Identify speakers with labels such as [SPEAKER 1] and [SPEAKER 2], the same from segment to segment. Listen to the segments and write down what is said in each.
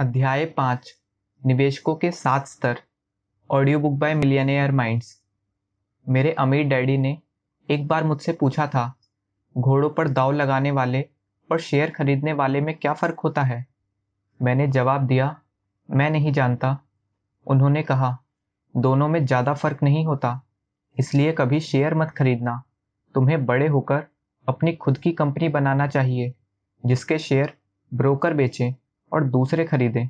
[SPEAKER 1] अध्याय पाँच निवेशकों के सात स्तर audio book by millionaire minds मेरे अमीर डैडी ने एक बार मुझसे पूछा था घोड़ों पर दाव लगाने वाले और शेयर खरीदने वाले में क्या फ़र्क होता है मैंने जवाब दिया मैं नहीं जानता उन्होंने कहा दोनों में ज़्यादा फ़र्क नहीं होता इसलिए कभी शेयर मत खरीदना तुम्हें बड़े होकर अपनी खुद की कंपनी बनाना चाहिए जिसके शेयर ब्रोकर बेचें और दूसरे खरीदे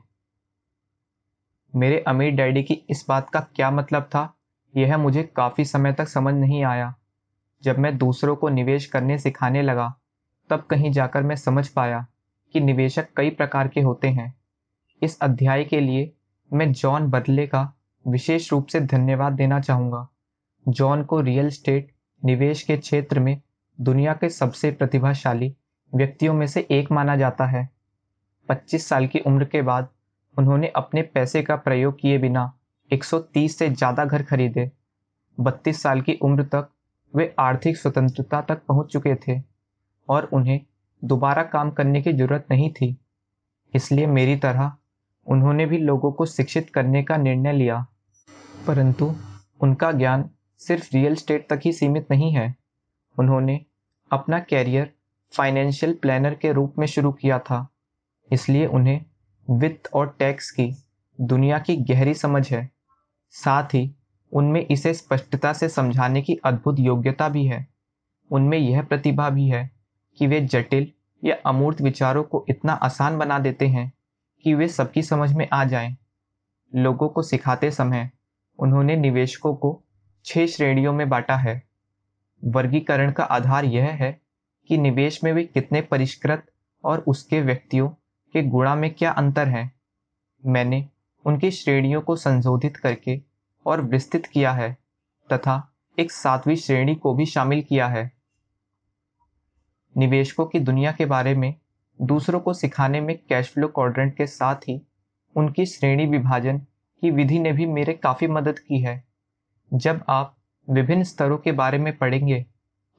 [SPEAKER 1] मेरे अमीर डैडी की इस बात का क्या मतलब था यह मुझे काफ़ी समय तक समझ नहीं आया जब मैं दूसरों को निवेश करने सिखाने लगा तब कहीं जाकर मैं समझ पाया कि निवेशक कई प्रकार के होते हैं इस अध्याय के लिए मैं जॉन बदले का विशेष रूप से धन्यवाद देना चाहूँगा जॉन को रियल स्टेट निवेश के क्षेत्र में दुनिया के सबसे प्रतिभाशाली व्यक्तियों में से एक माना जाता है 25 साल की उम्र के बाद उन्होंने अपने पैसे का प्रयोग किए बिना 130 से ज़्यादा घर खरीदे 32 साल की उम्र तक वे आर्थिक स्वतंत्रता तक पहुंच चुके थे और उन्हें दोबारा काम करने की जरूरत नहीं थी इसलिए मेरी तरह उन्होंने भी लोगों को शिक्षित करने का निर्णय लिया परंतु उनका ज्ञान सिर्फ रियल स्टेट तक ही सीमित नहीं है उन्होंने अपना कैरियर फाइनेंशियल प्लानर के रूप में शुरू किया था इसलिए उन्हें वित्त और टैक्स की दुनिया की गहरी समझ है साथ ही उनमें इसे स्पष्टता से समझाने की अद्भुत योग्यता भी है उनमें यह प्रतिभा भी है कि वे जटिल या अमूर्त विचारों को इतना आसान बना देते हैं कि वे सबकी समझ में आ जाएं। लोगों को सिखाते समय उन्होंने निवेशकों को छह श्रेणियों में बांटा है वर्गीकरण का आधार यह है कि निवेश में वे कितने परिष्कृत और उसके व्यक्तियों के गुणा में क्या अंतर है मैंने उनकी श्रेणियों को संशोधित करके और विस्तृत किया है तथा एक सातवीं श्रेणी को भी शामिल किया है निवेशकों की दुनिया के बारे में दूसरों को सिखाने में कैश फ्लो क्वाड्रेंट के साथ ही उनकी श्रेणी विभाजन की विधि ने भी मेरे काफ़ी मदद की है जब आप विभिन्न स्तरों के बारे में पढ़ेंगे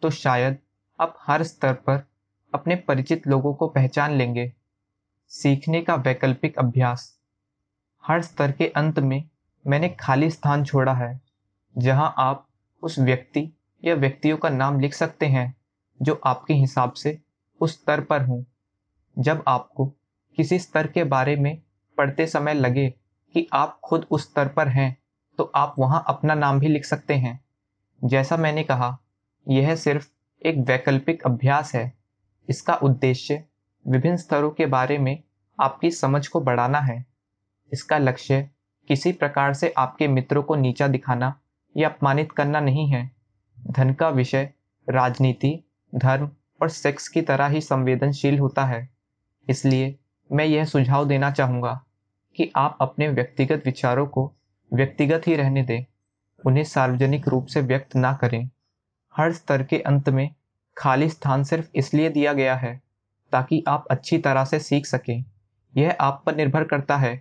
[SPEAKER 1] तो शायद आप हर स्तर पर अपने परिचित लोगों को पहचान लेंगे सीखने का वैकल्पिक अभ्यास हर स्तर के अंत में मैंने खाली स्थान छोड़ा है जहां आप उस व्यक्ति या व्यक्तियों का नाम लिख सकते हैं जो आपके हिसाब से उस स्तर पर हों जब आपको किसी स्तर के बारे में पढ़ते समय लगे कि आप खुद उस स्तर पर हैं तो आप वहां अपना नाम भी लिख सकते हैं जैसा मैंने कहा यह सिर्फ एक वैकल्पिक अभ्यास है इसका उद्देश्य विभिन्न स्तरों के बारे में आपकी समझ को बढ़ाना है इसका लक्ष्य किसी प्रकार से आपके मित्रों को नीचा दिखाना या अपमानित करना नहीं है धन का विषय राजनीति धर्म और सेक्स की तरह ही संवेदनशील होता है इसलिए मैं यह सुझाव देना चाहूँगा कि आप अपने व्यक्तिगत विचारों को व्यक्तिगत ही रहने दें उन्हें सार्वजनिक रूप से व्यक्त ना करें हर स्तर के अंत में खाली स्थान सिर्फ इसलिए दिया गया है ताकि आप अच्छी तरह से सीख सकें यह आप पर निर्भर करता है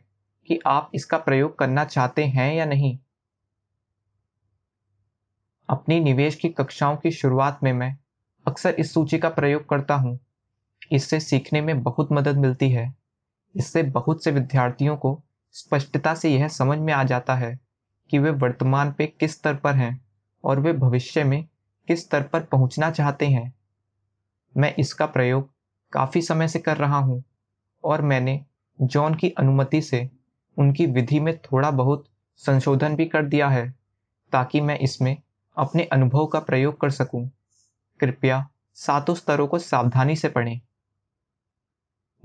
[SPEAKER 1] कि आप इसका प्रयोग करना चाहते हैं या नहीं अपनी निवेश की कक्षाओं की शुरुआत में मैं अक्सर इस सूची का प्रयोग करता हूं इससे सीखने में बहुत मदद मिलती है इससे बहुत से विद्यार्थियों को स्पष्टता से यह समझ में आ जाता है कि वे वर्तमान पे किस स्तर पर हैं और वे भविष्य में किस स्तर पर पहुंचना चाहते हैं मैं इसका प्रयोग काफ़ी समय से कर रहा हूँ और मैंने जॉन की अनुमति से उनकी विधि में थोड़ा बहुत संशोधन भी कर दिया है ताकि मैं इसमें अपने अनुभव का प्रयोग कर सकूं। कृपया सातों स्तरों को सावधानी से पढ़ें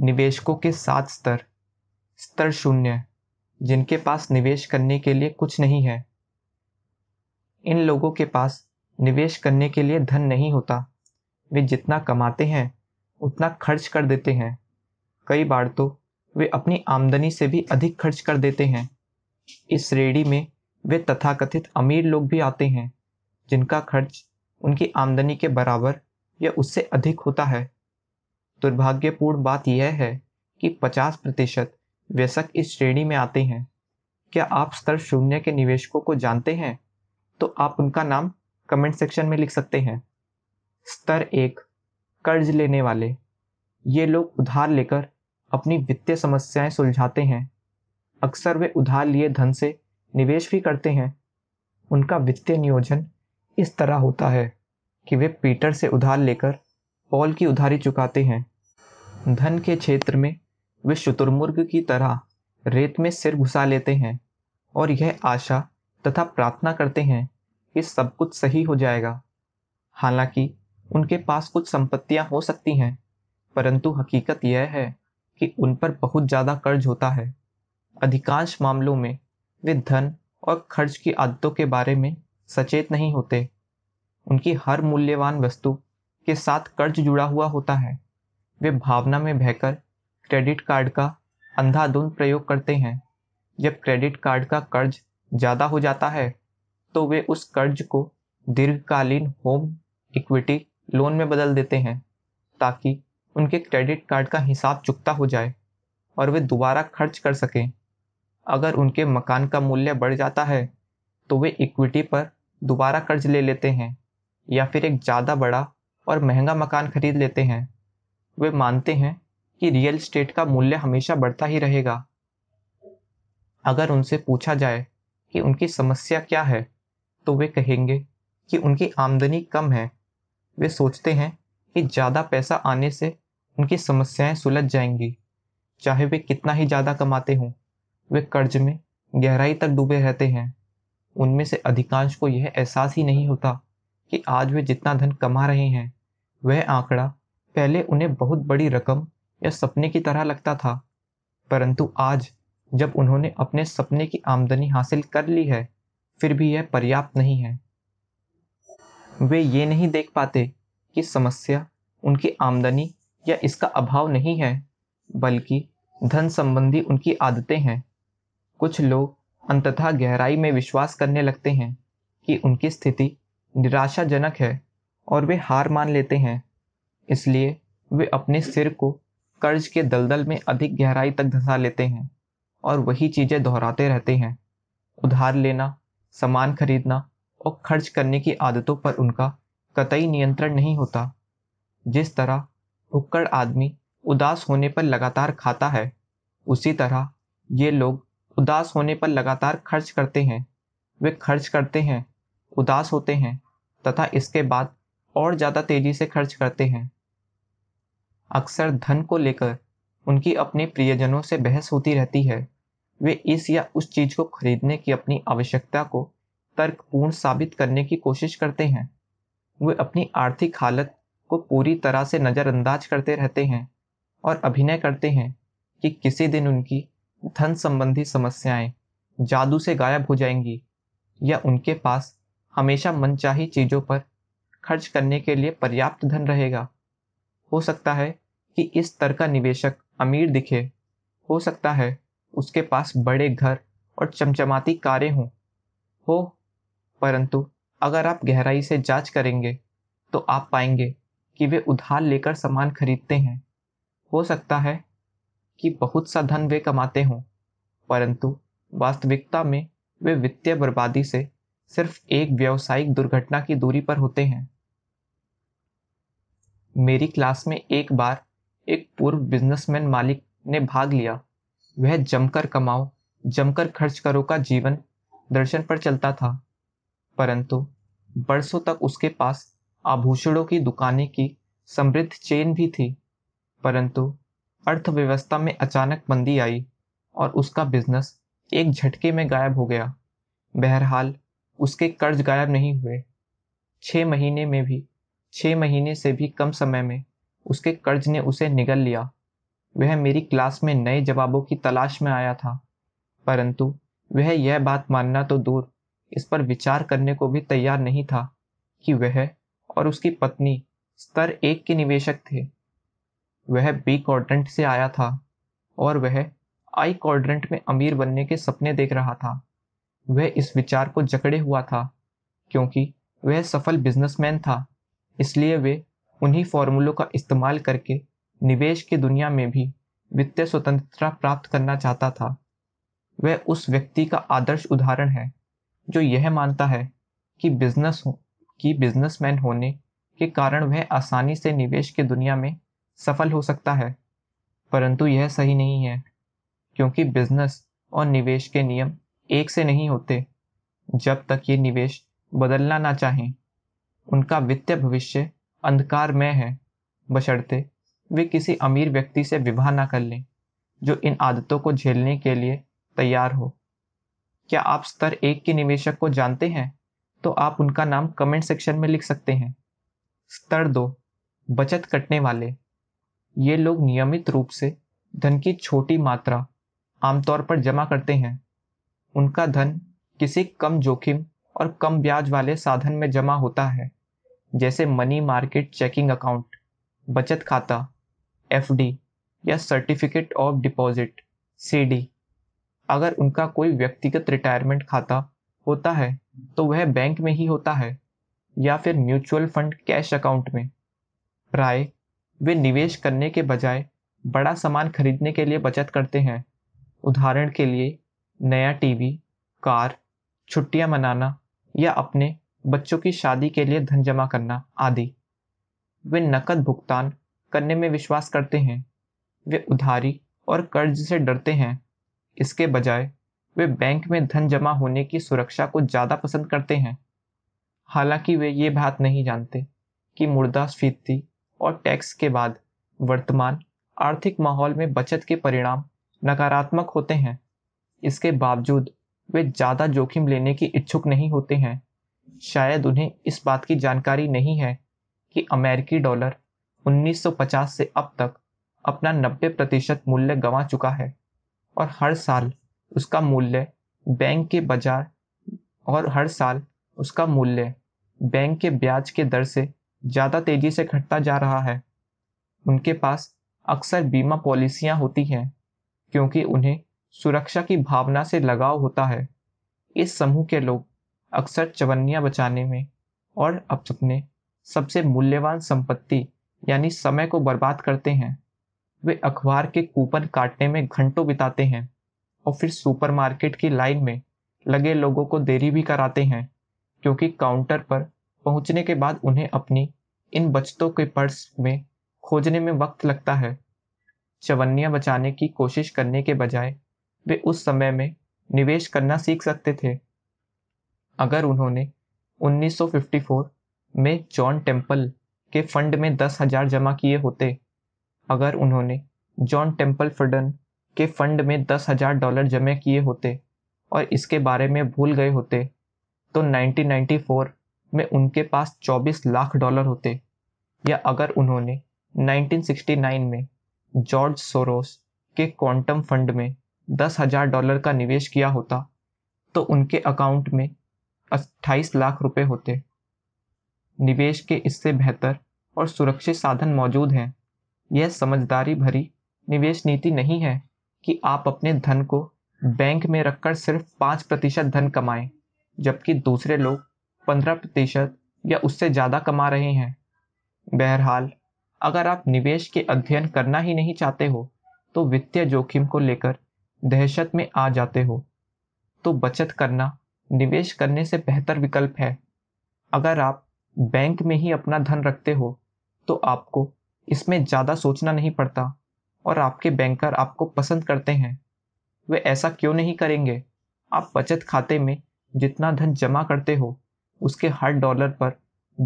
[SPEAKER 1] निवेशकों के सात स्तर स्तर शून्य जिनके पास निवेश करने के लिए कुछ नहीं है इन लोगों के पास निवेश करने के लिए धन नहीं होता वे जितना कमाते हैं उतना खर्च कर देते हैं कई बार तो वे अपनी आमदनी से भी अधिक खर्च कर देते हैं इस श्रेणी में वे तथाकथित अमीर लोग भी आते हैं जिनका खर्च उनकी आमदनी के बराबर या उससे अधिक होता है दुर्भाग्यपूर्ण बात यह है कि 50 प्रतिशत व्यसक इस श्रेणी में आते हैं क्या आप स्तर शून्य के निवेशकों को जानते हैं तो आप उनका नाम कमेंट सेक्शन में लिख सकते हैं स्तर एक कर्ज लेने वाले ये लोग उधार लेकर अपनी वित्तीय समस्याएं सुलझाते हैं अक्सर वे उधार लिए धन से निवेश भी करते हैं उनका वित्तीय नियोजन इस तरह होता है कि वे पीटर से उधार लेकर पॉल की उधारी चुकाते हैं धन के क्षेत्र में वे शुतुर्मुर्ग की तरह रेत में सिर घुसा लेते हैं और यह आशा तथा प्रार्थना करते हैं कि सब कुछ सही हो जाएगा हालांकि उनके पास कुछ संपत्तियां हो सकती हैं परंतु हकीकत यह है कि उन पर बहुत ज़्यादा कर्ज होता है अधिकांश मामलों में वे धन और खर्च की आदतों के बारे में सचेत नहीं होते उनकी हर मूल्यवान वस्तु के साथ कर्ज जुड़ा हुआ होता है वे भावना में बहकर क्रेडिट कार्ड का अंधाधुंध प्रयोग करते हैं जब क्रेडिट कार्ड का कर्ज ज़्यादा हो जाता है तो वे उस कर्ज को दीर्घकालीन होम इक्विटी लोन में बदल देते हैं ताकि उनके क्रेडिट कार्ड का हिसाब चुकता हो जाए और वे दोबारा खर्च कर सकें अगर उनके मकान का मूल्य बढ़ जाता है तो वे इक्विटी पर दोबारा कर्ज ले लेते हैं या फिर एक ज़्यादा बड़ा और महंगा मकान खरीद लेते हैं वे मानते हैं कि रियल स्टेट का मूल्य हमेशा बढ़ता ही रहेगा अगर उनसे पूछा जाए कि उनकी समस्या क्या है तो वे कहेंगे कि उनकी आमदनी कम है वे सोचते हैं कि ज़्यादा पैसा आने से उनकी समस्याएं सुलझ जाएंगी चाहे वे कितना ही ज़्यादा कमाते हों वे कर्ज में गहराई तक डूबे रहते हैं उनमें से अधिकांश को यह एहसास ही नहीं होता कि आज वे जितना धन कमा रहे हैं वह आंकड़ा पहले उन्हें बहुत बड़ी रकम या सपने की तरह लगता था परंतु आज जब उन्होंने अपने सपने की आमदनी हासिल कर ली है फिर भी यह पर्याप्त नहीं है वे ये नहीं देख पाते कि समस्या उनकी आमदनी या इसका अभाव नहीं है बल्कि धन संबंधी उनकी आदतें हैं कुछ लोग अंततः गहराई में विश्वास करने लगते हैं कि उनकी स्थिति निराशाजनक है और वे हार मान लेते हैं इसलिए वे अपने सिर को कर्ज के दलदल में अधिक गहराई तक धंसा लेते हैं और वही चीज़ें दोहराते रहते हैं उधार लेना सामान खरीदना और खर्च करने की आदतों पर उनका कतई नियंत्रण नहीं होता जिस तरह भुक्कड़ आदमी उदास होने पर लगातार खाता है उसी तरह ये लोग उदास होने पर लगातार खर्च करते हैं वे खर्च करते हैं उदास होते हैं तथा इसके बाद और ज़्यादा तेजी से खर्च करते हैं अक्सर धन को लेकर उनकी अपने प्रियजनों से बहस होती रहती है वे इस या उस चीज़ को खरीदने की अपनी आवश्यकता को तर्कपूर्ण साबित करने की कोशिश करते हैं वे अपनी आर्थिक हालत को पूरी तरह से नज़रअंदाज करते रहते हैं और अभिनय करते हैं कि किसी दिन उनकी धन संबंधी समस्याएं जादू से गायब हो जाएंगी या उनके पास हमेशा मनचाही चीज़ों पर खर्च करने के लिए पर्याप्त धन रहेगा हो सकता है कि इस तरह का निवेशक अमीर दिखे हो सकता है उसके पास बड़े घर और चमचमाती कारें हों हो परंतु अगर आप गहराई से जांच करेंगे तो आप पाएंगे कि वे उधार लेकर सामान खरीदते हैं हो सकता है कि बहुत सा धन वे कमाते हों परंतु वास्तविकता में वे वित्तीय बर्बादी से सिर्फ एक व्यावसायिक दुर्घटना की दूरी पर होते हैं मेरी क्लास में एक बार एक पूर्व बिजनेसमैन मालिक ने भाग लिया वह जमकर कमाओ जमकर खर्च करो का जीवन दर्शन पर चलता था परंतु बरसों तक उसके पास आभूषणों की दुकानें की समृद्ध चेन भी थी परंतु अर्थव्यवस्था में अचानक मंदी आई और उसका बिजनेस एक झटके में गायब हो गया बहरहाल उसके कर्ज गायब नहीं हुए छः महीने में भी छः महीने से भी कम समय में उसके कर्ज ने उसे निगल लिया वह मेरी क्लास में नए जवाबों की तलाश में आया था परंतु वह यह बात मानना तो दूर इस पर विचार करने को भी तैयार नहीं था कि वह और उसकी पत्नी स्तर एक के निवेशक थे वह बी क्वाड्रेंट से आया था और वह आई क्वाड्रेंट में अमीर बनने के सपने देख रहा था वह इस विचार को जकड़े हुआ था क्योंकि वह सफल बिजनेसमैन था इसलिए वे उन्हीं फॉर्मूलों का इस्तेमाल करके निवेश की दुनिया में भी वित्तीय स्वतंत्रता प्राप्त करना चाहता था वह उस व्यक्ति का आदर्श उदाहरण है जो यह मानता है कि बिजनेस हो कि बिजनेसमैन होने के कारण वह आसानी से निवेश की दुनिया में सफल हो सकता है परंतु यह सही नहीं है क्योंकि बिजनेस और निवेश के नियम एक से नहीं होते जब तक ये निवेश बदलना ना चाहें उनका वित्तीय भविष्य में है बशर्ते वे किसी अमीर व्यक्ति से विवाह ना कर लें जो इन आदतों को झेलने के लिए तैयार हो क्या आप स्तर एक के निवेशक को जानते हैं तो आप उनका नाम कमेंट सेक्शन में लिख सकते हैं स्तर दो बचत कटने वाले ये लोग नियमित रूप से धन की छोटी मात्रा आमतौर पर जमा करते हैं उनका धन किसी कम जोखिम और कम ब्याज वाले साधन में जमा होता है जैसे मनी मार्केट चेकिंग अकाउंट बचत खाता एफडी या सर्टिफिकेट ऑफ डिपॉजिट सीडी अगर उनका कोई व्यक्तिगत रिटायरमेंट खाता होता है तो वह बैंक में ही होता है या फिर म्यूचुअल फंड कैश अकाउंट में प्राय वे निवेश करने के बजाय बड़ा सामान खरीदने के लिए बचत करते हैं उदाहरण के लिए नया टीवी, कार छुट्टियां मनाना या अपने बच्चों की शादी के लिए धन जमा करना आदि वे नकद भुगतान करने में विश्वास करते हैं वे उधारी और कर्ज से डरते हैं इसके बजाय वे बैंक में धन जमा होने की सुरक्षा को ज़्यादा पसंद करते हैं हालांकि वे ये बात नहीं जानते कि मुर्दास्फीति और टैक्स के बाद वर्तमान आर्थिक माहौल में बचत के परिणाम नकारात्मक होते हैं इसके बावजूद वे ज़्यादा जोखिम लेने के इच्छुक नहीं होते हैं शायद उन्हें इस बात की जानकारी नहीं है कि अमेरिकी डॉलर 1950 से अब तक अपना 90 प्रतिशत मूल्य गंवा चुका है और हर साल उसका मूल्य बैंक के बाजार और हर साल उसका मूल्य बैंक के ब्याज के दर से ज़्यादा तेज़ी से घटता जा रहा है उनके पास अक्सर बीमा पॉलिसियां होती हैं क्योंकि उन्हें सुरक्षा की भावना से लगाव होता है इस समूह के लोग अक्सर चवन्नियाँ बचाने में और अपने सबसे मूल्यवान संपत्ति यानी समय को बर्बाद करते हैं वे अखबार के कूपन काटने में घंटों बिताते हैं और फिर सुपरमार्केट की लाइन में लगे लोगों को देरी भी कराते हैं क्योंकि काउंटर पर पहुंचने के बाद उन्हें अपनी इन बचतों के पर्स में खोजने में वक्त लगता है चवन्नियाँ बचाने की कोशिश करने के बजाय वे उस समय में निवेश करना सीख सकते थे अगर उन्होंने 1954 में जॉन टेम्पल के फंड में दस हजार जमा किए होते अगर उन्होंने जॉन टेम्पल फर्डन के फंड में दस हजार डॉलर जमा किए होते और इसके बारे में भूल गए होते तो 1994 में उनके पास 24 लाख डॉलर होते या अगर उन्होंने 1969 में जॉर्ज सोरोस के क्वांटम फंड में दस हजार डॉलर का निवेश किया होता तो उनके अकाउंट में 28 लाख रुपए होते निवेश के इससे बेहतर और सुरक्षित साधन मौजूद हैं यह समझदारी भरी निवेश नीति नहीं है कि आप अपने धन को बैंक में रखकर सिर्फ पाँच प्रतिशत धन कमाएं जबकि दूसरे लोग पंद्रह प्रतिशत या उससे ज़्यादा कमा रहे हैं बहरहाल अगर आप निवेश के अध्ययन करना ही नहीं चाहते हो तो वित्तीय जोखिम को लेकर दहशत में आ जाते हो तो बचत करना निवेश करने से बेहतर विकल्प है अगर आप बैंक में ही अपना धन रखते हो तो आपको इसमें ज़्यादा सोचना नहीं पड़ता और आपके बैंकर आपको पसंद करते हैं वे ऐसा क्यों नहीं करेंगे आप बचत खाते में जितना धन जमा करते हो उसके हर डॉलर पर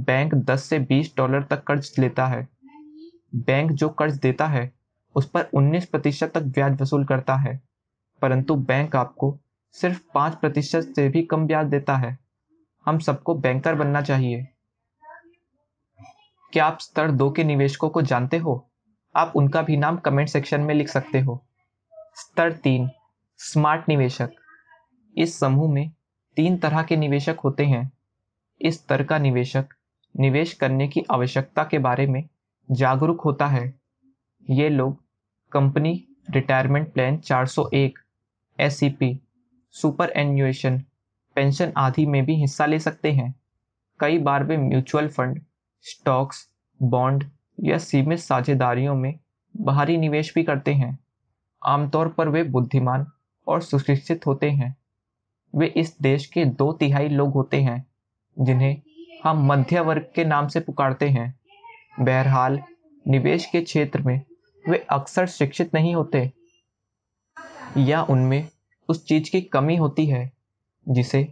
[SPEAKER 1] बैंक 10 से 20 डॉलर तक कर्ज लेता है बैंक जो कर्ज देता है उस पर 19 प्रतिशत तक ब्याज वसूल करता है परंतु बैंक आपको सिर्फ 5 प्रतिशत से भी कम ब्याज देता है हम सबको बैंकर बनना चाहिए क्या आप स्तर दो के निवेशकों को जानते हो आप उनका भी नाम कमेंट सेक्शन में लिख सकते हो स्तर तीन स्मार्ट निवेशक इस समूह में तीन तरह के निवेशक होते हैं इस स्तर का निवेशक निवेश करने की आवश्यकता के बारे में जागरूक होता है ये लोग company retirement plan 401, S superannuation pension आदि में भी हिस्सा ले सकते हैं कई बार वे म्यूचुअल फंड स्टॉक्स बॉन्ड या सीमित साझेदारियों में बाहरी निवेश भी करते हैं आमतौर पर वे बुद्धिमान और सुशिक्षित होते हैं वे इस देश के दो तिहाई लोग होते हैं जिन्हें हम मध्य वर्ग के नाम से पुकारते हैं बहरहाल निवेश के क्षेत्र में वे अक्सर शिक्षित नहीं होते या उनमें उस चीज की कमी होती है जिसे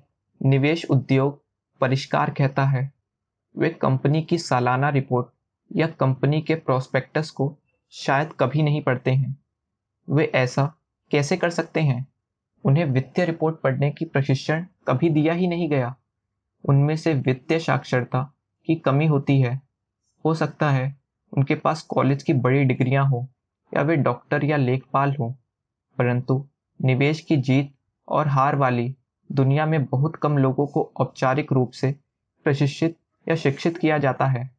[SPEAKER 1] निवेश उद्योग परिष्कार कहता है वे कंपनी की सालाना रिपोर्ट या कंपनी के प्रोस्पेक्टस को शायद कभी नहीं पढ़ते हैं वे ऐसा कैसे कर सकते हैं उन्हें वित्तीय रिपोर्ट पढ़ने की प्रशिक्षण कभी दिया ही नहीं गया उनमें से वित्तीय साक्षरता की कमी होती है हो सकता है उनके पास कॉलेज की बड़ी डिग्रियां हों या वे डॉक्टर या लेखपाल हों परंतु निवेश की जीत और हार वाली दुनिया में बहुत कम लोगों को औपचारिक रूप से प्रशिक्षित या शिक्षित किया जाता है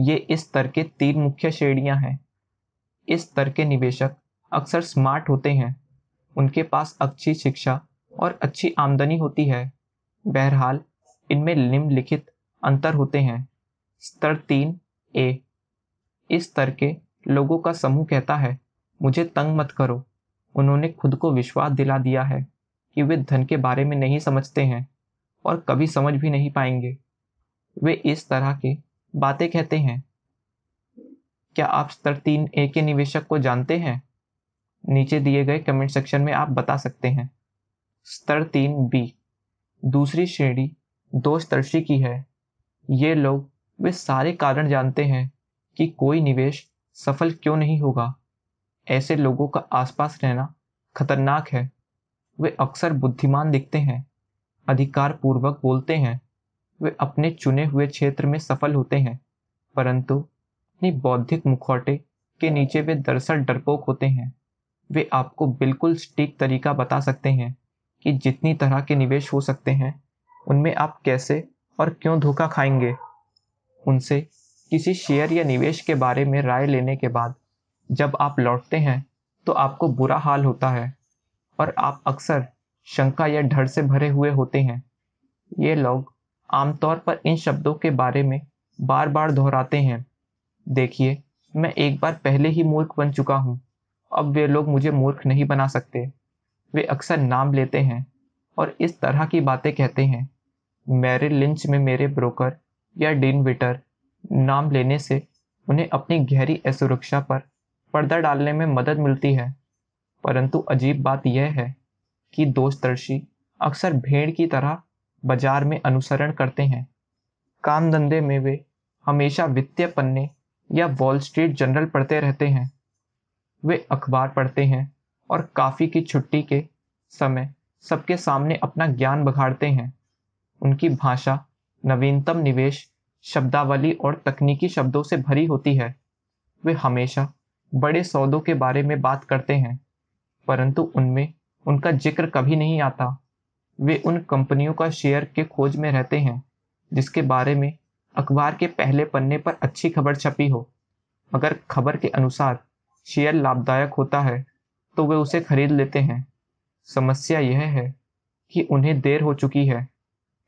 [SPEAKER 1] ये इस स्तर के तीन मुख्य श्रेणियां हैं इस स्तर के निवेशक अक्सर स्मार्ट होते हैं उनके पास अच्छी शिक्षा और अच्छी आमदनी होती है बहरहाल इनमें निम्नलिखित अंतर होते हैं स्तर तीन ए इस स्तर के लोगों का समूह कहता है मुझे तंग मत करो उन्होंने खुद को विश्वास दिला दिया है कि वे धन के बारे में नहीं समझते हैं और कभी समझ भी नहीं पाएंगे वे इस तरह की बातें कहते हैं क्या आप स्तर तीन ए के निवेशक को जानते हैं नीचे दिए गए कमेंट सेक्शन में आप बता सकते हैं स्तर तीन बी दूसरी श्रेणी दोषदर्शी की है ये लोग वे सारे कारण जानते हैं कि कोई निवेश सफल क्यों नहीं होगा ऐसे लोगों का आसपास रहना खतरनाक है वे अक्सर बुद्धिमान दिखते हैं अधिकार पूर्वक बोलते हैं वे अपने चुने हुए क्षेत्र में सफल होते हैं परंतु अपनी बौद्धिक मुखौटे के नीचे वे दरअसल डरपोक होते हैं वे आपको बिल्कुल सटीक तरीका बता सकते हैं कि जितनी तरह के निवेश हो सकते हैं उनमें आप कैसे और क्यों धोखा खाएंगे उनसे किसी शेयर या निवेश के बारे में राय लेने के बाद जब आप लौटते हैं तो आपको बुरा हाल होता है और आप अक्सर शंका या डर से भरे हुए होते हैं ये लोग आमतौर पर इन शब्दों के बारे में बार बार दोहराते हैं देखिए मैं एक बार पहले ही मूर्ख बन चुका हूँ अब वे लोग मुझे मूर्ख नहीं बना सकते वे अक्सर नाम लेते हैं और इस तरह की बातें कहते हैं मेरे लिंच में मेरे ब्रोकर या डीन विटर नाम लेने से उन्हें अपनी गहरी असुरक्षा पर पर्दा डालने में मदद मिलती है परंतु अजीब बात यह है कि दोस्तर्शी अक्सर भेड़ की तरह बाजार में अनुसरण करते हैं काम धंधे में वे हमेशा वित्तीय पन्ने या वॉल स्ट्रीट जनरल पढ़ते रहते हैं वे अखबार पढ़ते हैं और काफ़ी की छुट्टी के समय सबके सामने अपना ज्ञान बघाड़ते हैं उनकी भाषा नवीनतम निवेश शब्दावली और तकनीकी शब्दों से भरी होती है वे हमेशा बड़े सौदों के बारे में बात करते हैं परंतु उनमें उनका जिक्र कभी नहीं आता वे उन कंपनियों का शेयर के खोज में रहते हैं जिसके बारे में अखबार के पहले पन्ने पर अच्छी खबर छपी हो अगर खबर के अनुसार शेयर लाभदायक होता है तो वे उसे खरीद लेते हैं समस्या यह है कि उन्हें देर हो चुकी है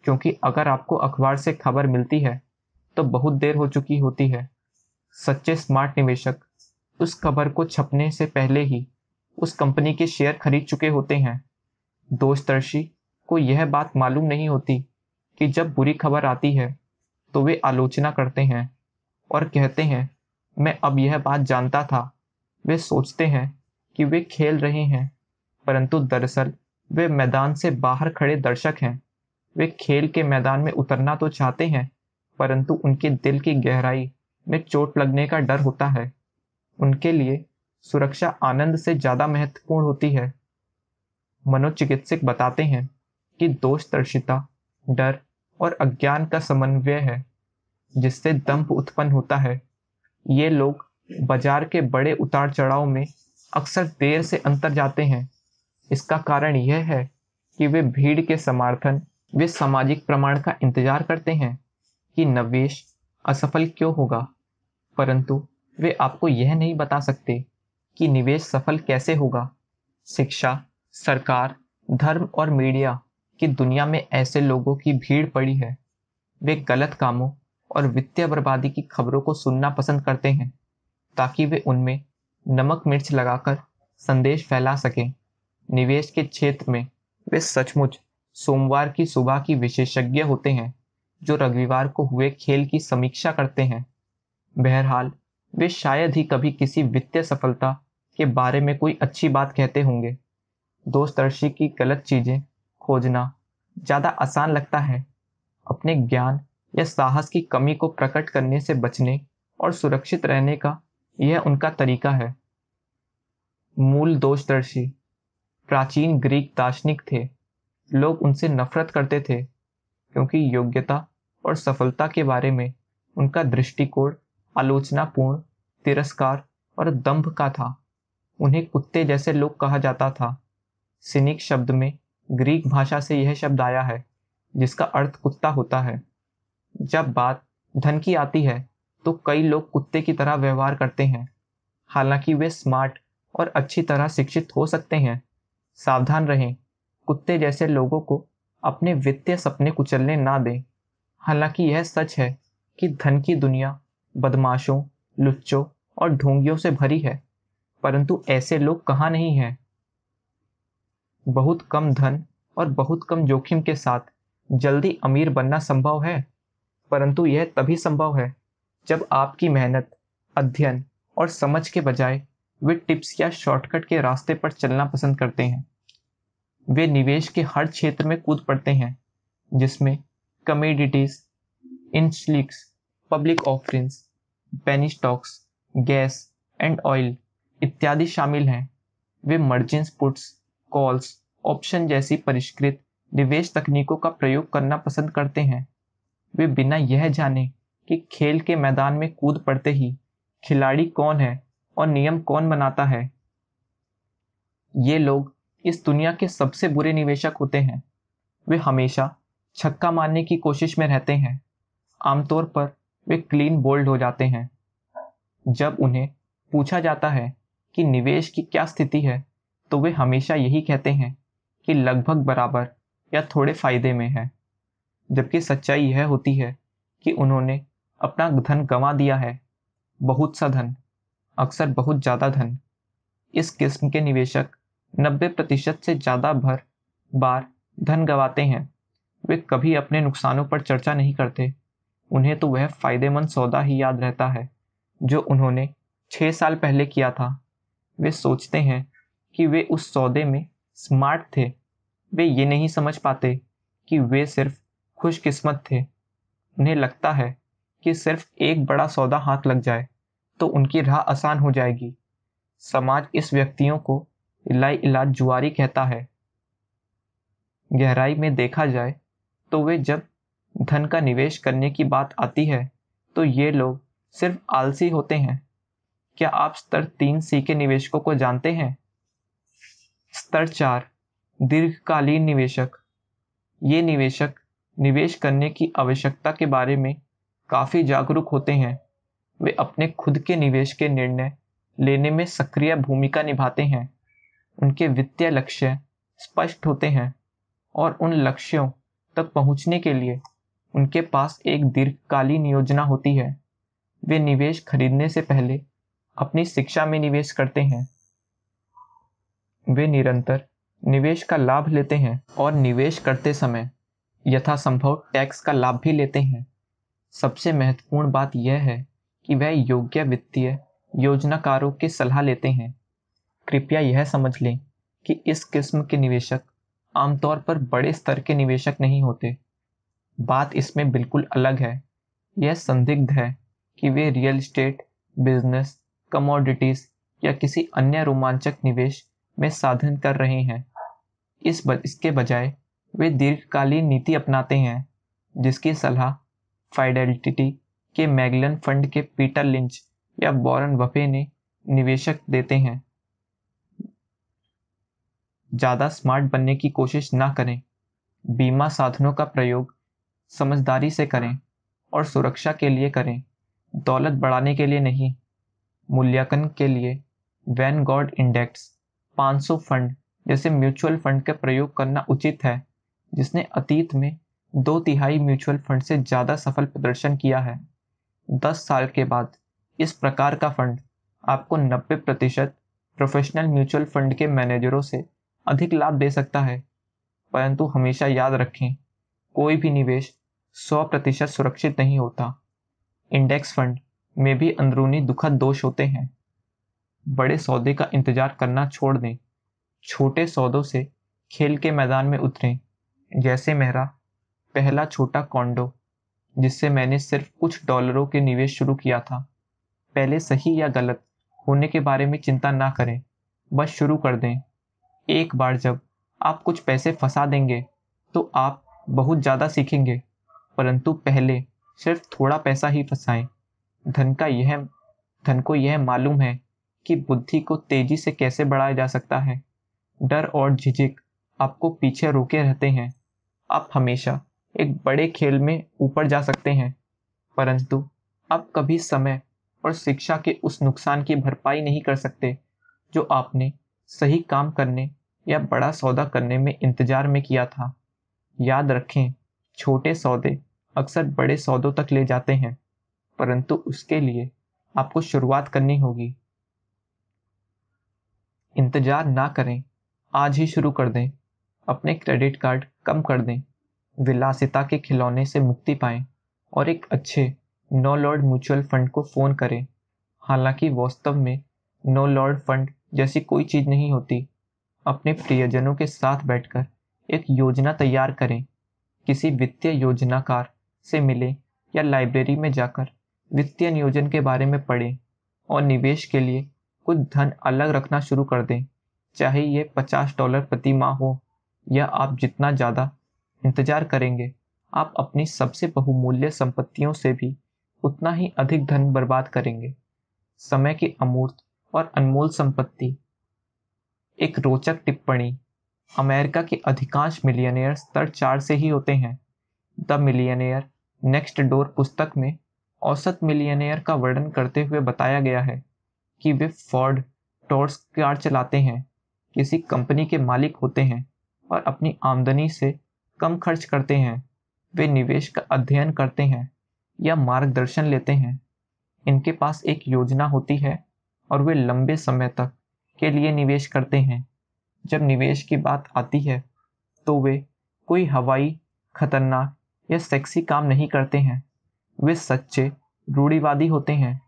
[SPEAKER 1] क्योंकि अगर आपको अखबार से खबर मिलती है तो बहुत देर हो चुकी होती है सच्चे स्मार्ट निवेशक उस खबर को छपने से पहले ही उस कंपनी के शेयर खरीद चुके होते हैं दोषदर्शी को यह बात मालूम नहीं होती कि जब बुरी खबर आती है तो वे आलोचना करते हैं और कहते हैं मैं अब यह बात जानता था वे सोचते हैं कि वे खेल रहे हैं परंतु दरअसल वे मैदान से बाहर खड़े दर्शक हैं वे खेल के मैदान में उतरना तो चाहते हैं परंतु उनके दिल की गहराई में चोट लगने का डर होता है उनके लिए सुरक्षा आनंद से ज़्यादा महत्वपूर्ण होती है मनोचिकित्सक बताते हैं कि दोष दर्शिता डर और अज्ञान का समन्वय है जिससे दंप उत्पन्न होता है ये लोग बाजार के बड़े उतार चढ़ाव में अक्सर देर से अंतर जाते हैं इसका कारण यह है कि वे भीड़ के समर्थन वे सामाजिक प्रमाण का इंतजार करते हैं कि निवेश असफल क्यों होगा परंतु वे आपको यह नहीं बता सकते कि निवेश सफल कैसे होगा शिक्षा सरकार धर्म और मीडिया कि दुनिया में ऐसे लोगों की भीड़ पड़ी है वे गलत कामों और वित्तीय बर्बादी की खबरों को सुनना पसंद करते हैं ताकि वे उनमें नमक मिर्च लगाकर संदेश फैला सकें निवेश के क्षेत्र में वे सचमुच सोमवार की सुबह की विशेषज्ञ होते हैं जो रविवार को हुए खेल की समीक्षा करते हैं बहरहाल वे शायद ही कभी किसी वित्तीय सफलता के बारे में कोई अच्छी बात कहते होंगे दर्शी की गलत चीज़ें खोजना ज़्यादा आसान लगता है अपने ज्ञान या साहस की कमी को प्रकट करने से बचने और सुरक्षित रहने का यह उनका तरीका है मूल दोषदर्शी प्राचीन ग्रीक दार्शनिक थे लोग उनसे नफरत करते थे क्योंकि योग्यता और सफलता के बारे में उनका दृष्टिकोण आलोचनापूर्ण तिरस्कार और दंभ का था उन्हें कुत्ते जैसे लोग कहा जाता था सिनिक शब्द में ग्रीक भाषा से यह शब्द आया है जिसका अर्थ कुत्ता होता है जब बात धन की आती है तो कई लोग कुत्ते की तरह व्यवहार करते हैं हालांकि वे स्मार्ट और अच्छी तरह शिक्षित हो सकते हैं सावधान रहें कुत्ते जैसे लोगों को अपने वित्तीय सपने कुचलने ना दें हालांकि यह सच है कि धन की दुनिया बदमाशों लुच्चों और ढोंगियों से भरी है परंतु ऐसे लोग कहाँ नहीं हैं बहुत कम धन और बहुत कम जोखिम के साथ जल्दी अमीर बनना संभव है परंतु यह तभी संभव है जब आपकी मेहनत अध्ययन और समझ के बजाय वे टिप्स या शॉर्टकट के रास्ते पर चलना पसंद करते हैं वे निवेश के हर क्षेत्र में कूद पड़ते हैं जिसमें कमेडिटीज इंसलिक्स public offerings penny stocks gas and oil इत्यादि शामिल हैं वे मर्जिन पुट्स कॉल्स ऑप्शन जैसी परिष्कृत निवेश तकनीकों का प्रयोग करना पसंद करते हैं वे बिना यह जाने कि खेल के मैदान में कूद पड़ते ही खिलाड़ी कौन है और नियम कौन बनाता है ये लोग इस दुनिया के सबसे बुरे निवेशक होते हैं वे हमेशा छक्का मारने की कोशिश में रहते हैं आमतौर पर वे क्लीन बोल्ड हो जाते हैं जब उन्हें पूछा जाता है कि निवेश की क्या स्थिति है तो वे हमेशा यही कहते हैं कि लगभग बराबर या थोड़े फायदे में है जबकि सच्चाई यह होती है कि उन्होंने अपना धन गंवा दिया है बहुत सा धन अक्सर बहुत ज़्यादा धन इस किस्म के निवेशक 90 प्रतिशत से ज़्यादा भर बार धन गवाते हैं वे कभी अपने नुकसानों पर चर्चा नहीं करते उन्हें तो वह फ़ायदेमंद सौदा ही याद रहता है जो उन्होंने छः साल पहले किया था वे सोचते हैं कि वे उस सौदे में स्मार्ट थे वे ये नहीं समझ पाते कि वे सिर्फ खुशकिस्मत थे उन्हें लगता है कि सिर्फ एक बड़ा सौदा हाथ लग जाए तो उनकी राह आसान हो जाएगी समाज इस व्यक्तियों को इलाई इलाज जुआरी कहता है गहराई में देखा जाए तो वे जब धन का निवेश करने की बात आती है तो ये लोग सिर्फ आलसी होते हैं क्या आप स्तर तीन सी के निवेशकों को जानते हैं स्तर चार दीर्घकालीन निवेशक ये निवेशक निवेश करने की आवश्यकता के बारे में काफ़ी जागरूक होते हैं वे अपने खुद के निवेश के निर्णय लेने में सक्रिय भूमिका निभाते हैं उनके वित्तीय लक्ष्य स्पष्ट होते हैं और उन लक्ष्यों तक पहुंचने के लिए उनके पास एक दीर्घकालीन योजना होती है वे निवेश खरीदने से पहले अपनी शिक्षा में निवेश करते हैं वे निरंतर निवेश का लाभ लेते हैं और निवेश करते समय यथासंभव टैक्स का लाभ भी लेते हैं सबसे महत्वपूर्ण बात यह है कि वह योग्य वित्तीय योजनाकारों की सलाह लेते हैं कृपया यह समझ लें कि इस किस्म के निवेशक आमतौर पर बड़े स्तर के निवेशक नहीं होते बात इसमें बिल्कुल अलग है यह संदिग्ध है कि वे रियल इस्टेट बिजनेस कमोडिटीज़ या किसी अन्य रोमांचक निवेश में साधन कर रहे हैं इस ब, इसके बजाय वे दीर्घकालीन नीति अपनाते हैं जिसकी सलाह फाइडेलिटी के मैगलन फंड के पीटर लिंच या बॉरन वफे ने निवेशक देते हैं ज़्यादा स्मार्ट बनने की कोशिश ना करें बीमा साधनों का प्रयोग समझदारी से करें और सुरक्षा के लिए करें दौलत बढ़ाने के लिए नहीं मूल्यांकन के लिए वैन गॉड इंडेक्स 500 फंड जैसे म्यूचुअल फंड का प्रयोग करना उचित है जिसने अतीत में दो तिहाई म्यूचुअल फंड से ज़्यादा सफल प्रदर्शन किया है दस साल के बाद इस प्रकार का फंड आपको 90 प्रतिशत प्रोफेशनल म्यूचुअल फंड के मैनेजरों से अधिक लाभ दे सकता है परंतु हमेशा याद रखें कोई भी निवेश 100 प्रतिशत सुरक्षित नहीं होता इंडेक्स फंड में भी अंदरूनी दुखद दोष होते हैं बड़े सौदे का इंतजार करना छोड़ दें छोटे सौदों से खेल के मैदान में उतरें जैसे मेरा पहला छोटा कॉन्डो जिससे मैंने सिर्फ कुछ डॉलरों के निवेश शुरू किया था पहले सही या गलत होने के बारे में चिंता ना करें बस शुरू कर दें एक बार जब आप कुछ पैसे फंसा देंगे तो आप बहुत ज़्यादा सीखेंगे परंतु पहले सिर्फ थोड़ा पैसा ही फंसाएं धन का यह धन को यह मालूम है कि बुद्धि को तेजी से कैसे बढ़ाया जा सकता है डर और झिझक आपको पीछे रोके रहते हैं आप हमेशा एक बड़े खेल में ऊपर जा सकते हैं परंतु आप कभी समय और शिक्षा के उस नुकसान की भरपाई नहीं कर सकते जो आपने सही काम करने या बड़ा सौदा करने में इंतजार में किया था याद रखें छोटे सौदे अक्सर बड़े सौदों तक ले जाते हैं परंतु उसके लिए आपको शुरुआत करनी होगी इंतज़ार ना करें आज ही शुरू कर दें अपने क्रेडिट कार्ड कम कर दें विलासिता के खिलौने से मुक्ति पाएं और एक अच्छे नो लॉर्ड म्यूचुअल फंड को फ़ोन करें हालांकि वास्तव में नो लॉर्ड फंड जैसी कोई चीज़ नहीं होती अपने प्रियजनों के साथ बैठकर एक योजना तैयार करें किसी वित्तीय योजनाकार से मिलें या लाइब्रेरी में जाकर वित्तीय नियोजन के बारे में पढ़ें और निवेश के लिए कुछ धन अलग रखना शुरू कर दें चाहे ये पचास डॉलर प्रति माह हो या आप जितना ज़्यादा इंतजार करेंगे आप अपनी सबसे बहुमूल्य संपत्तियों से भी उतना ही अधिक धन बर्बाद करेंगे समय की अमूर्त और अनमोल संपत्ति एक रोचक टिप्पणी अमेरिका के अधिकांश मिलियनियर स्तर चार से ही होते हैं द मिलियनियर नेक्स्ट डोर पुस्तक में औसत मिलियनियर का वर्णन करते हुए बताया गया है कि वे फोर्ड टोर्स कार चलाते हैं किसी कंपनी के मालिक होते हैं और अपनी आमदनी से कम खर्च करते हैं वे निवेश का अध्ययन करते हैं या मार्गदर्शन लेते हैं इनके पास एक योजना होती है और वे लंबे समय तक के लिए निवेश करते हैं जब निवेश की बात आती है तो वे कोई हवाई खतरनाक या सेक्सी काम नहीं करते हैं वे सच्चे रूढ़ीवादी होते हैं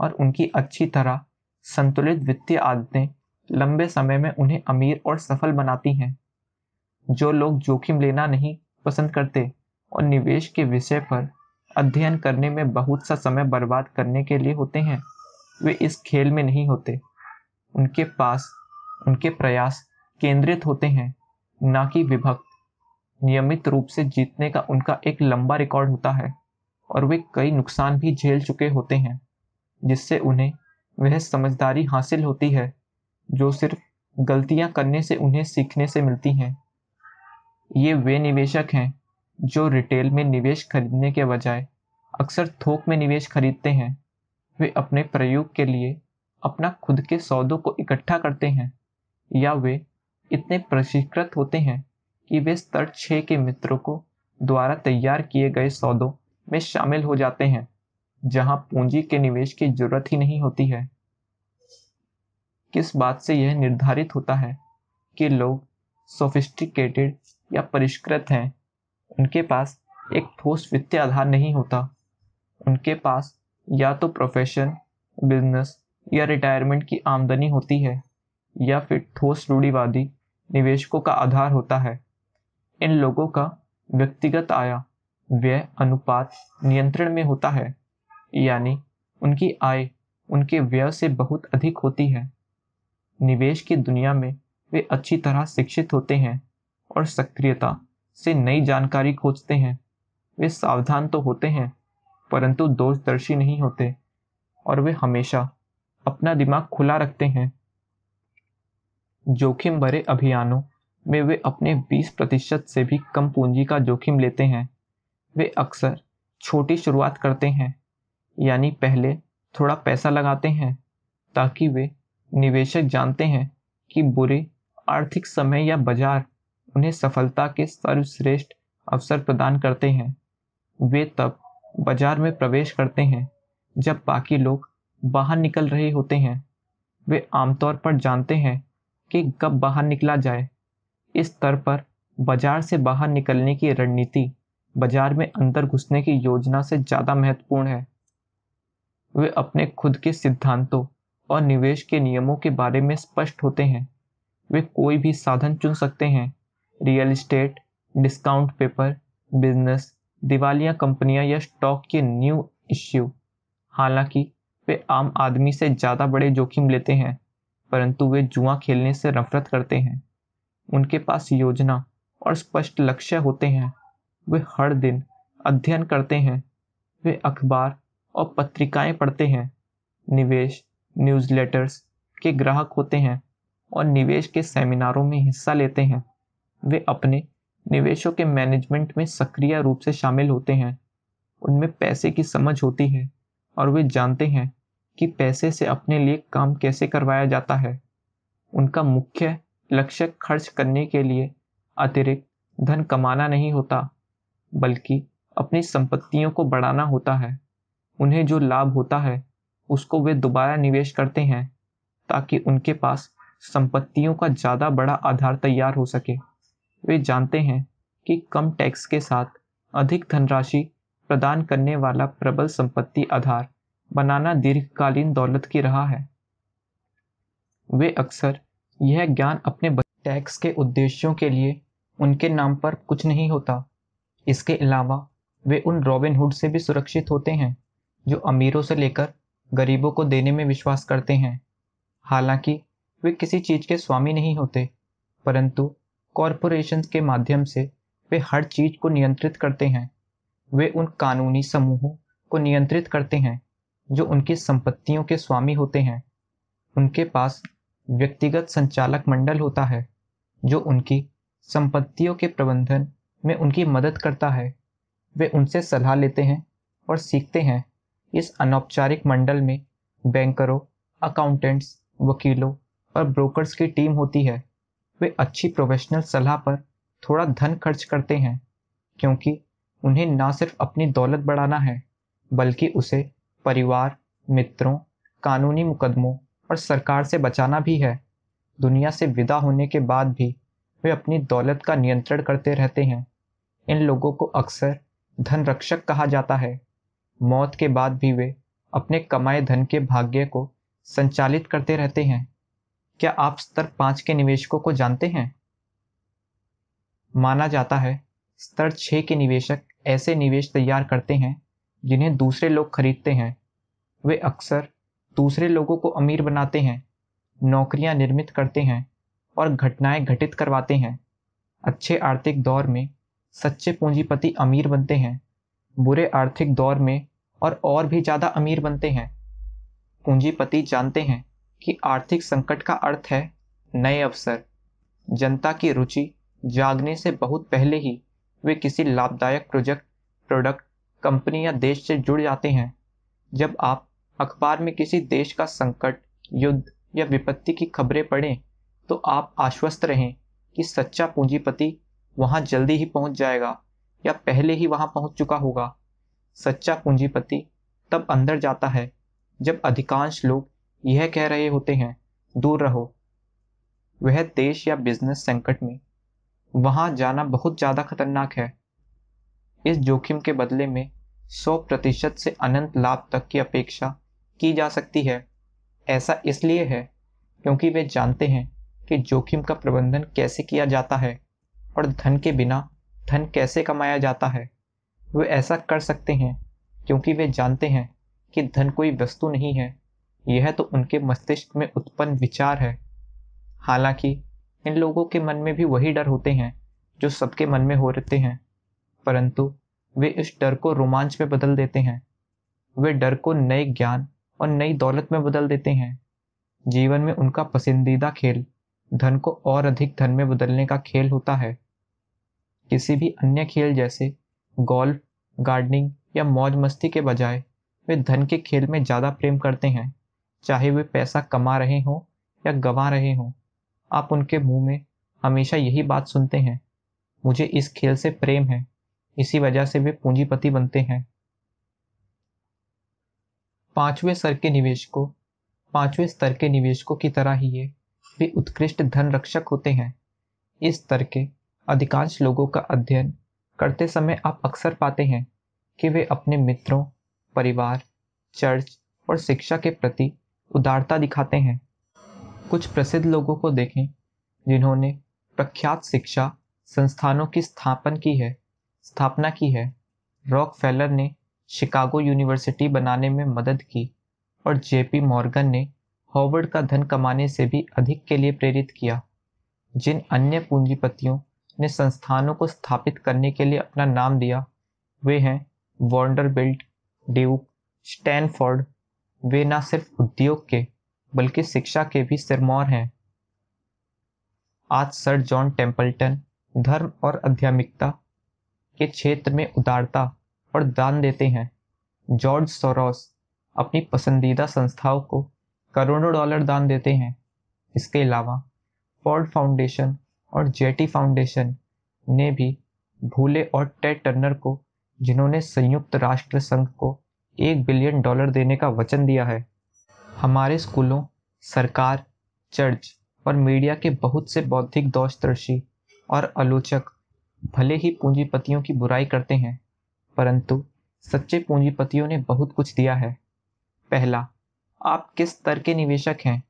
[SPEAKER 1] और उनकी अच्छी तरह संतुलित वित्तीय आदतें लंबे समय में उन्हें अमीर और सफल बनाती हैं जो लोग जोखिम लेना नहीं पसंद करते और निवेश के विषय पर अध्ययन करने में बहुत सा समय बर्बाद करने के लिए होते हैं वे इस खेल में नहीं होते उनके पास उनके प्रयास केंद्रित होते हैं ना कि विभक्त नियमित रूप से जीतने का उनका एक लंबा रिकॉर्ड होता है और वे कई नुकसान भी झेल चुके होते हैं जिससे उन्हें वह समझदारी हासिल होती है जो सिर्फ गलतियां करने से उन्हें सीखने से मिलती हैं ये वे निवेशक हैं जो रिटेल में निवेश खरीदने के बजाय अक्सर थोक में निवेश खरीदते हैं वे अपने प्रयोग के लिए अपना खुद के सौदों को इकट्ठा करते हैं या वे इतने प्रशिक्षित होते हैं कि वे स्तर छः के मित्रों को द्वारा तैयार किए गए सौदों में शामिल हो जाते हैं जहां पूंजी के निवेश की जरूरत ही नहीं होती है किस बात से यह निर्धारित होता है कि लोग सोफिस्टिकेटेड या परिष्कृत हैं उनके पास एक ठोस वित्तीय आधार नहीं होता उनके पास या तो प्रोफेशन बिजनेस या रिटायरमेंट की आमदनी होती है या फिर ठोस रूढ़ीवादी निवेशकों का आधार होता है इन लोगों का व्यक्तिगत आया व्यय अनुपात नियंत्रण में होता है यानी उनकी आय उनके व्यय से बहुत अधिक होती है निवेश की दुनिया में वे अच्छी तरह शिक्षित होते हैं और सक्रियता से नई जानकारी खोजते हैं वे सावधान तो होते हैं परंतु दोषदर्शी नहीं होते और वे हमेशा अपना दिमाग खुला रखते हैं जोखिम भरे अभियानों में वे अपने 20 प्रतिशत से भी कम पूंजी का जोखिम लेते हैं वे अक्सर छोटी शुरुआत करते हैं यानी पहले थोड़ा पैसा लगाते हैं ताकि वे निवेशक जानते हैं कि बुरे आर्थिक समय या बाजार उन्हें सफलता के सर्वश्रेष्ठ अवसर प्रदान करते हैं वे तब बाजार में प्रवेश करते हैं जब बाकी लोग बाहर निकल रहे होते हैं वे आमतौर पर जानते हैं कि कब बाहर निकला जाए इस स्तर पर बाजार से बाहर निकलने की रणनीति बाजार में अंदर घुसने की योजना से ज़्यादा महत्वपूर्ण है वे अपने खुद के सिद्धांतों और निवेश के नियमों के बारे में स्पष्ट होते हैं वे कोई भी साधन चुन सकते हैं real estate discount paper business दिवालिया कंपनियां या स्टॉक के न्यू इश्यू हालांकि वे आम आदमी से ज़्यादा बड़े जोखिम लेते हैं परंतु वे जुआ खेलने से नफरत करते हैं उनके पास योजना और स्पष्ट लक्ष्य होते हैं वे हर दिन अध्ययन करते हैं वे अखबार और पत्रिकाएं पढ़ते हैं निवेश न्यूज़लेटर्स के ग्राहक होते हैं और निवेश के सेमिनारों में हिस्सा लेते हैं वे अपने निवेशों के मैनेजमेंट में सक्रिय रूप से शामिल होते हैं उनमें पैसे की समझ होती है और वे जानते हैं कि पैसे से अपने लिए काम कैसे करवाया जाता है उनका मुख्य लक्ष्य खर्च करने के लिए अतिरिक्त धन कमाना नहीं होता बल्कि अपनी संपत्तियों को बढ़ाना होता है उन्हें जो लाभ होता है उसको वे दोबारा निवेश करते हैं ताकि उनके पास संपत्तियों का ज़्यादा बड़ा आधार तैयार हो सके वे जानते हैं कि कम टैक्स के साथ अधिक धनराशि प्रदान करने वाला प्रबल संपत्ति आधार बनाना दीर्घकालीन दौलत की रहा है वे अक्सर यह ज्ञान अपने टैक्स के उद्देश्यों के लिए उनके नाम पर कुछ नहीं होता इसके अलावा वे उन रॉबिनहुड से भी सुरक्षित होते हैं जो अमीरों से लेकर गरीबों को देने में विश्वास करते हैं हालांकि वे किसी चीज़ के स्वामी नहीं होते परंतु कॉरपोरेशन के माध्यम से वे हर चीज़ को नियंत्रित करते हैं वे उन कानूनी समूहों को नियंत्रित करते हैं जो उनकी संपत्तियों के स्वामी होते हैं उनके पास व्यक्तिगत संचालक मंडल होता है जो उनकी संपत्तियों के प्रबंधन में उनकी मदद करता है वे उनसे सलाह लेते हैं और सीखते हैं इस अनौपचारिक मंडल में बैंकरों अकाउंटेंट्स वकीलों और ब्रोकर्स की टीम होती है वे अच्छी प्रोफेशनल सलाह पर थोड़ा धन खर्च करते हैं क्योंकि उन्हें ना सिर्फ अपनी दौलत बढ़ाना है बल्कि उसे परिवार मित्रों कानूनी मुकदमों और सरकार से बचाना भी है दुनिया से विदा होने के बाद भी वे अपनी दौलत का नियंत्रण करते रहते हैं इन लोगों को अक्सर धन रक्षक कहा जाता है मौत के बाद भी वे अपने कमाए धन के भाग्य को संचालित करते रहते हैं क्या आप स्तर पांच के निवेशकों को जानते हैं माना जाता है स्तर छः के निवेशक ऐसे निवेश तैयार करते हैं जिन्हें दूसरे लोग खरीदते हैं वे अक्सर दूसरे लोगों को अमीर बनाते हैं नौकरियां निर्मित करते हैं और घटनाएं घटित करवाते हैं अच्छे आर्थिक दौर में सच्चे पूंजीपति अमीर बनते हैं बुरे आर्थिक दौर में और और भी ज़्यादा अमीर बनते हैं पूंजीपति जानते हैं कि आर्थिक संकट का अर्थ है नए अवसर जनता की रुचि जागने से बहुत पहले ही वे किसी लाभदायक प्रोजेक्ट प्रोडक्ट कंपनी या देश से जुड़ जाते हैं जब आप अखबार में किसी देश का संकट युद्ध या विपत्ति की खबरें पढ़ें तो आप आश्वस्त रहें कि सच्चा पूंजीपति वहां जल्दी ही पहुंच जाएगा या पहले ही वहां पहुंच चुका होगा सच्चा पूंजीपति तब अंदर जाता है जब अधिकांश लोग यह कह रहे होते हैं दूर रहो वह देश या बिजनेस संकट में वहां जाना बहुत ज़्यादा खतरनाक है इस जोखिम के बदले में 100 प्रतिशत से अनंत लाभ तक की अपेक्षा की जा सकती है ऐसा इसलिए है क्योंकि वे जानते हैं कि जोखिम का प्रबंधन कैसे किया जाता है और धन के बिना धन कैसे कमाया जाता है वे ऐसा कर सकते हैं क्योंकि वे जानते हैं कि धन कोई वस्तु नहीं है यह तो उनके मस्तिष्क में उत्पन्न विचार है हालांकि इन लोगों के मन में भी वही डर होते हैं जो सबके मन में हो रहते हैं परंतु वे इस डर को रोमांच में बदल देते हैं वे डर को नए ज्ञान और नई दौलत में बदल देते हैं जीवन में उनका पसंदीदा खेल धन को और अधिक धन में बदलने का खेल होता है किसी भी अन्य खेल जैसे गोल्फ गार्डनिंग या मौज मस्ती के बजाय वे धन के खेल में ज़्यादा प्रेम करते हैं चाहे वे पैसा कमा रहे हों या गंवा रहे हों आप उनके मुंह में हमेशा यही बात सुनते हैं मुझे इस खेल से प्रेम है इसी वजह से वे पूंजीपति बनते हैं पांचवें स्तर के निवेशकों पांचवें स्तर के निवेशकों की तरह ही ये वे उत्कृष्ट धन रक्षक होते हैं इस स्तर के अधिकांश लोगों का अध्ययन करते समय आप अक्सर पाते हैं कि वे अपने मित्रों परिवार चर्च और शिक्षा के प्रति उदारता दिखाते हैं कुछ प्रसिद्ध लोगों को देखें जिन्होंने प्रख्यात शिक्षा संस्थानों की स्थापन की है स्थापना की है रॉक फेलर ने शिकागो यूनिवर्सिटी बनाने में मदद की और जेपी मॉर्गन ने हॉवर्ड का धन कमाने से भी अधिक के लिए प्रेरित किया जिन अन्य पूंजीपतियों ने संस्थानों को स्थापित करने के लिए अपना नाम दिया वे हैं वॉन्डरबिल्ट ड्यूक स्टैनफोर्ड वे न सिर्फ उद्योग के बल्कि शिक्षा के भी सिरमौर हैं आज सर जॉन टेम्पल्टन धर्म और आध्यात्मिकता के क्षेत्र में उदारता और दान देते हैं जॉर्ज सोरोस अपनी पसंदीदा संस्थाओं को करोड़ों डॉलर दान देते हैं इसके अलावा फॉर्ड फाउंडेशन और जेटी फाउंडेशन ने भी भूले और टेड टर्नर को जिन्होंने संयुक्त राष्ट्र संघ को एक बिलियन डॉलर देने का वचन दिया है हमारे स्कूलों सरकार चर्च और मीडिया के बहुत से बौद्धिक दोषदर्शी और आलोचक भले ही पूंजीपतियों की बुराई करते हैं परंतु सच्चे पूंजीपतियों ने बहुत कुछ दिया है पहला आप किस स्तर के निवेशक हैं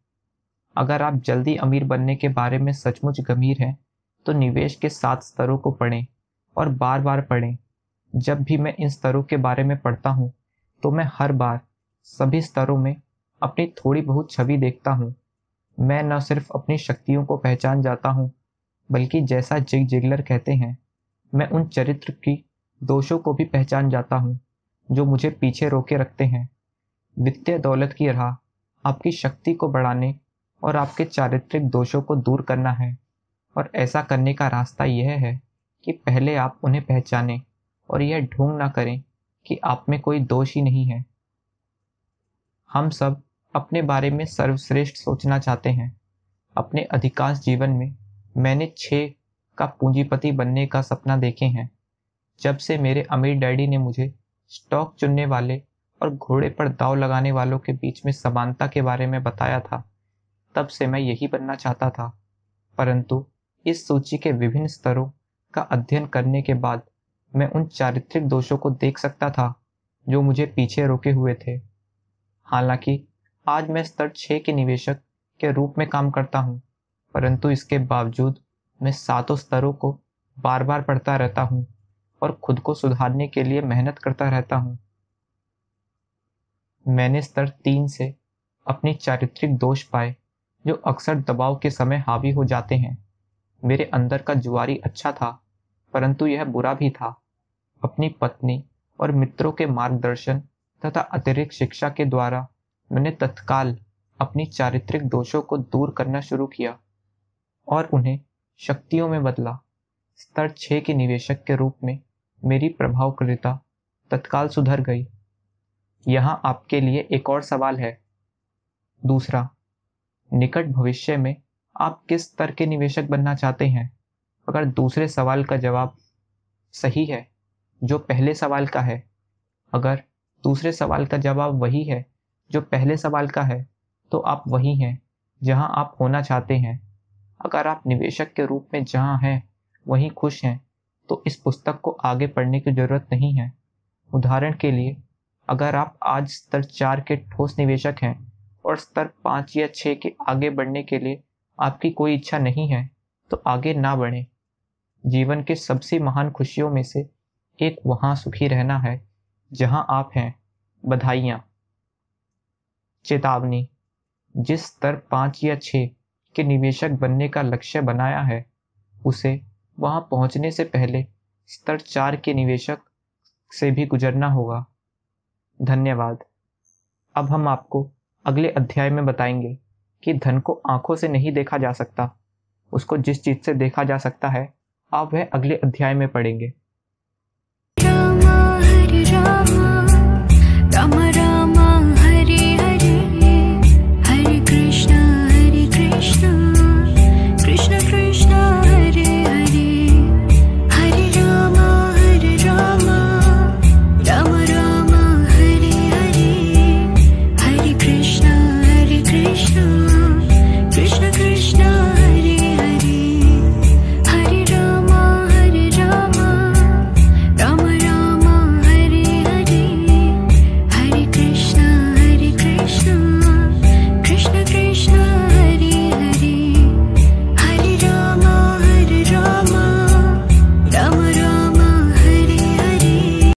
[SPEAKER 1] अगर आप जल्दी अमीर बनने के बारे में सचमुच गंभीर हैं तो निवेश के सात स्तरों को पढ़ें और बार बार पढ़ें जब भी मैं इन स्तरों के बारे में पढ़ता हूँ तो मैं हर बार सभी स्तरों में अपनी थोड़ी बहुत छवि देखता हूँ मैं न सिर्फ अपनी शक्तियों को पहचान जाता हूँ बल्कि जैसा जिग जिगलर कहते हैं मैं उन चरित्र की दोषों को भी पहचान जाता हूँ जो मुझे पीछे रोके रखते हैं वित्तीय दौलत की राह आपकी शक्ति को बढ़ाने और आपके चारित्रिक दोषों को दूर करना है और ऐसा करने का रास्ता यह है कि पहले आप उन्हें पहचानें और यह ढूंढ ना करें कि आप में कोई दोष ही नहीं है हम सब अपने बारे में सर्वश्रेष्ठ सोचना चाहते हैं अपने अधिकांश जीवन में मैंने छः का पूंजीपति बनने का सपना देखे हैं जब से मेरे अमीर डैडी ने मुझे स्टॉक चुनने वाले और घोड़े पर दाव लगाने वालों के बीच में समानता के बारे में बताया था तब से मैं यही बनना चाहता था परंतु इस सूची के विभिन्न स्तरों का अध्ययन करने के बाद मैं उन चारित्रिक दोषों को देख सकता था जो मुझे पीछे रोके हुए थे हालांकि आज मैं स्तर छः के निवेशक के रूप में काम करता हूं परंतु इसके बावजूद मैं सातों स्तरों को बार बार पढ़ता रहता हूं और खुद को सुधारने के लिए मेहनत करता रहता हूं मैंने स्तर तीन से अपने चारित्रिक दोष पाए जो अक्सर दबाव के समय हावी हो जाते हैं मेरे अंदर का जुआरी अच्छा था परंतु यह बुरा भी था अपनी पत्नी और मित्रों के मार्गदर्शन तथा अतिरिक्त शिक्षा के द्वारा मैंने तत्काल अपनी चारित्रिक दोषों को दूर करना शुरू किया और उन्हें शक्तियों में बदला स्तर छः के निवेशक के रूप में मेरी प्रभावकारिता तत्काल सुधर गई यहाँ आपके लिए एक और सवाल है दूसरा निकट भविष्य में आप किस स्तर के निवेशक बनना चाहते हैं अगर दूसरे सवाल का जवाब सही है जो पहले सवाल का है अगर दूसरे सवाल का जवाब वही है जो पहले सवाल का है तो आप वही हैं जहां आप होना चाहते हैं अगर आप निवेशक के रूप में जहां हैं वहीं खुश हैं तो इस पुस्तक को आगे पढ़ने की ज़रूरत नहीं है उदाहरण के लिए अगर आप आज स्तर चार के ठोस निवेशक हैं और स्तर पाँच या छः के आगे बढ़ने के लिए आपकी कोई इच्छा नहीं है तो आगे ना बढ़े जीवन के सबसे महान खुशियों में से एक वहां सुखी रहना है जहां आप हैं बधाइयाँ चेतावनी जिस स्तर पाँच या छः के निवेशक बनने का लक्ष्य बनाया है उसे वहां पहुंचने से पहले स्तर चार के निवेशक से भी गुजरना होगा धन्यवाद अब हम आपको अगले अध्याय में बताएंगे कि धन को आंखों से नहीं देखा जा सकता उसको जिस चीज से देखा जा सकता है आप वह अगले अध्याय में पढ़ेंगे